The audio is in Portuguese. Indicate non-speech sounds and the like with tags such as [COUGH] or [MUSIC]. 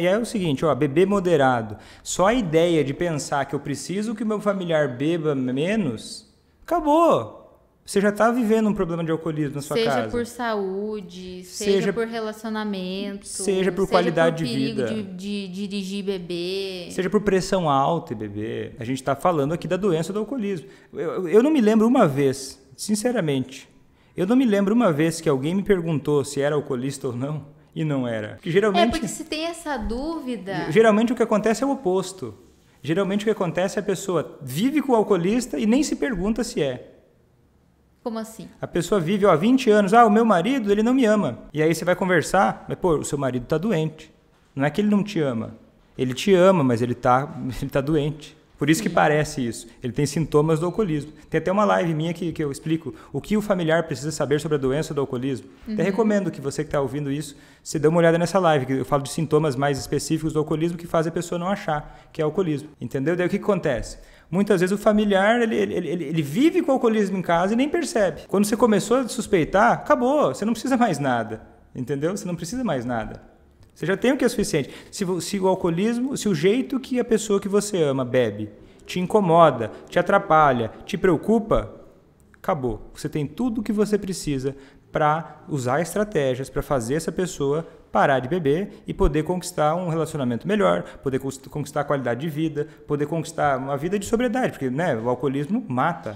E é o seguinte, ó, beber moderado. Só a ideia de pensar que eu preciso que o meu familiar beba menos, acabou. Você já está vivendo um problema de alcoolismo na sua seja casa. Seja por saúde, seja, seja, por relacionamento, seja por qualidade por de vida, de, de dirigir bebê, seja por pressão alta e bebê. A gente está falando aqui da doença do alcoolismo. Eu, eu não me lembro uma vez, sinceramente, eu não me lembro uma vez que alguém me perguntou se era alcoolista ou não e não era. Porque geralmente, é porque se tem essa dúvida. Geralmente o que acontece é o oposto. Geralmente o que acontece é a pessoa vive com o alcoolista e nem se pergunta se é. Como assim? A pessoa vive, ó, 20 anos, ah, o meu marido, ele não me ama. E aí você vai conversar, mas pô, o seu marido tá doente. Não é que ele não te ama. Ele te ama, mas ele tá, [LAUGHS] ele tá doente. Por isso que uhum. parece isso. Ele tem sintomas do alcoolismo. Tem até uma live minha que, que eu explico o que o familiar precisa saber sobre a doença do alcoolismo. Uhum. Até recomendo que você que está ouvindo isso, se dê uma olhada nessa live, que eu falo de sintomas mais específicos do alcoolismo que faz a pessoa não achar que é alcoolismo. Entendeu? Daí o que, que acontece? Muitas vezes o familiar, ele, ele, ele, ele, vive com o alcoolismo em casa e nem percebe. Quando você começou a suspeitar, acabou, você não precisa mais nada. Entendeu? Você não precisa mais nada. Você já tem o que é suficiente. Se, se o alcoolismo, se o jeito que a pessoa que você ama bebe te incomoda, te atrapalha, te preocupa, acabou. Você tem tudo o que você precisa para usar estratégias para fazer essa pessoa parar de beber e poder conquistar um relacionamento melhor, poder conquistar qualidade de vida, poder conquistar uma vida de sobriedade, porque né, o alcoolismo mata,